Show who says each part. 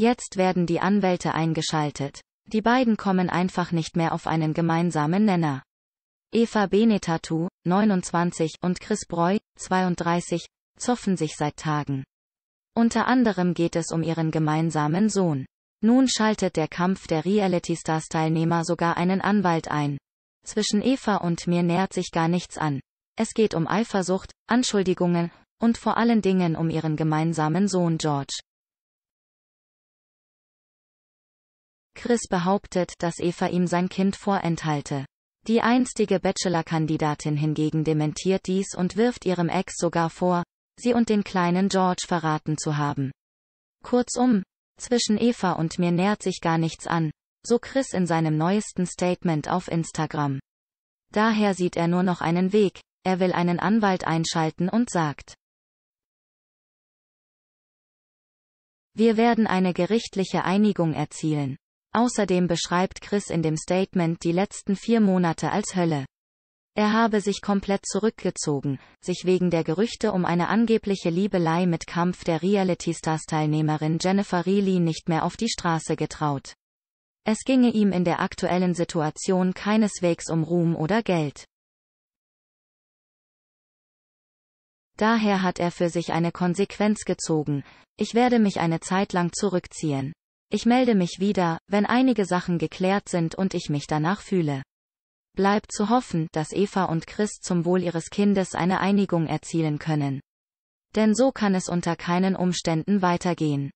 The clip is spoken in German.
Speaker 1: Jetzt werden die Anwälte eingeschaltet. Die beiden kommen einfach nicht mehr auf einen gemeinsamen Nenner. Eva Benetatu, 29, und Chris Breu, 32, zoffen sich seit Tagen. Unter anderem geht es um ihren gemeinsamen Sohn. Nun schaltet der Kampf der Reality Stars Teilnehmer sogar einen Anwalt ein. Zwischen Eva und mir nähert sich gar nichts an. Es geht um Eifersucht, Anschuldigungen und vor allen Dingen um ihren gemeinsamen Sohn George. Chris behauptet, dass Eva ihm sein Kind vorenthalte. Die einstige Bachelor-Kandidatin hingegen dementiert dies und wirft ihrem Ex sogar vor, sie und den kleinen George verraten zu haben. Kurzum, zwischen Eva und mir nähert sich gar nichts an, so Chris in seinem neuesten Statement auf Instagram. Daher sieht er nur noch einen Weg, er will einen Anwalt einschalten und sagt. Wir werden eine gerichtliche Einigung erzielen. Außerdem beschreibt Chris in dem Statement die letzten vier Monate als Hölle. Er habe sich komplett zurückgezogen, sich wegen der Gerüchte um eine angebliche Liebelei mit Kampf der Reality-Stars-Teilnehmerin Jennifer Reilly nicht mehr auf die Straße getraut. Es ginge ihm in der aktuellen Situation keineswegs um Ruhm oder Geld. Daher hat er für sich eine Konsequenz gezogen, ich werde mich eine Zeit lang zurückziehen. Ich melde mich wieder, wenn einige Sachen geklärt sind und ich mich danach fühle. Bleibt zu hoffen, dass Eva und Chris zum Wohl ihres Kindes eine Einigung erzielen können. Denn so kann es unter keinen Umständen weitergehen.